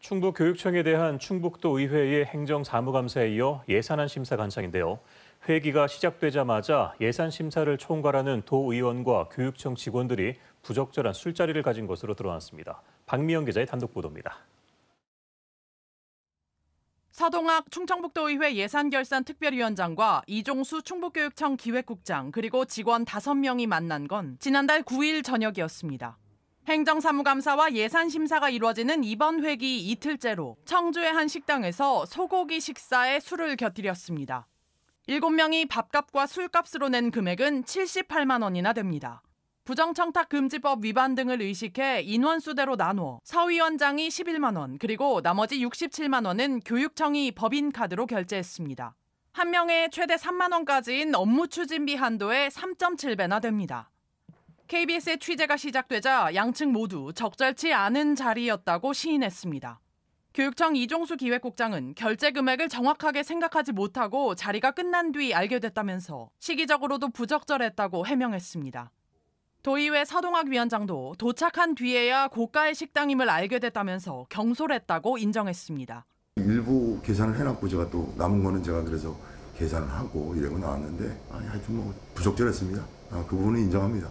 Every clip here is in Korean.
충북교육청에 대한 충북도 의회의 행정사무감사에 이어 예산안 심사 간창인데요. 회기가 시작되자마자 예산 심사를 총괄하는 도의원과 교육청 직원들이 부적절한 술자리를 가진 것으로 드러났습니다. 박미영 기자의 단독 보도입니다. 사동학 충청북도의회 예산결산특별위원장과 이종수 충북교육청 기획국장 그리고 직원 5명이 만난 건 지난달 9일 저녁이었습니다. 행정사무감사와 예산심사가 이루어지는 이번 회기 이틀째로 청주의 한 식당에서 소고기 식사에 술을 곁들였습니다. 7명이 밥값과 술값으로 낸 금액은 78만 원이나 됩니다. 부정청탁 금지법 위반 등을 의식해 인원수대로 나누어 서위원장이 11만 원, 그리고 나머지 67만 원은 교육청이 법인카드로 결제했습니다. 한 명에 최대 3만 원까지인 업무 추진비 한도의 3.7배나 됩니다. KBS의 취재가 시작되자 양측 모두 적절치 않은 자리였다고 시인했습니다. 교육청 이종수 기획국장은 결제 금액을 정확하게 생각하지 못하고 자리가 끝난 뒤 알게 됐다면서 시기적으로도 부적절했다고 해명했습니다. 도의회 서동학 위원장도 도착한 뒤에야 고가의 식당임을 알게 됐다면서 경솔했다고 인정했습니다. 일부 계산을 해놨고 제가 또 남은 거는 제가 그래서 계산을 하고 이러고 나왔는데 하여튼 뭐 부적절했습니다. 아, 그 부분은 인정합니다.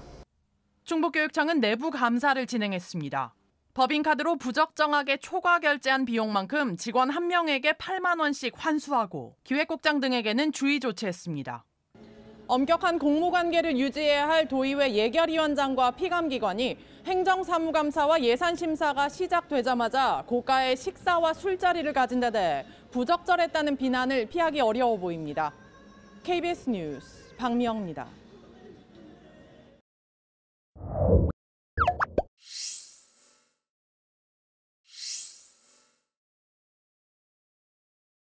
충북교육청은 내부 감사를 진행했습니다. 법인카드로 부적정하게 초과 결제한 비용만큼 직원 한 명에게 8만 원씩 환수하고 기획국장 등에게는 주의 조치했습니다. 엄격한 공무관계를 유지해야 할 도의회 예결위원장과 피감기관이 행정사무감사와 예산심사가 시작되자마자 고가의 식사와 술자리를 가진 데 대해 부적절했다는 비난을 피하기 어려워 보입니다. KBS 뉴스 박미영입니다.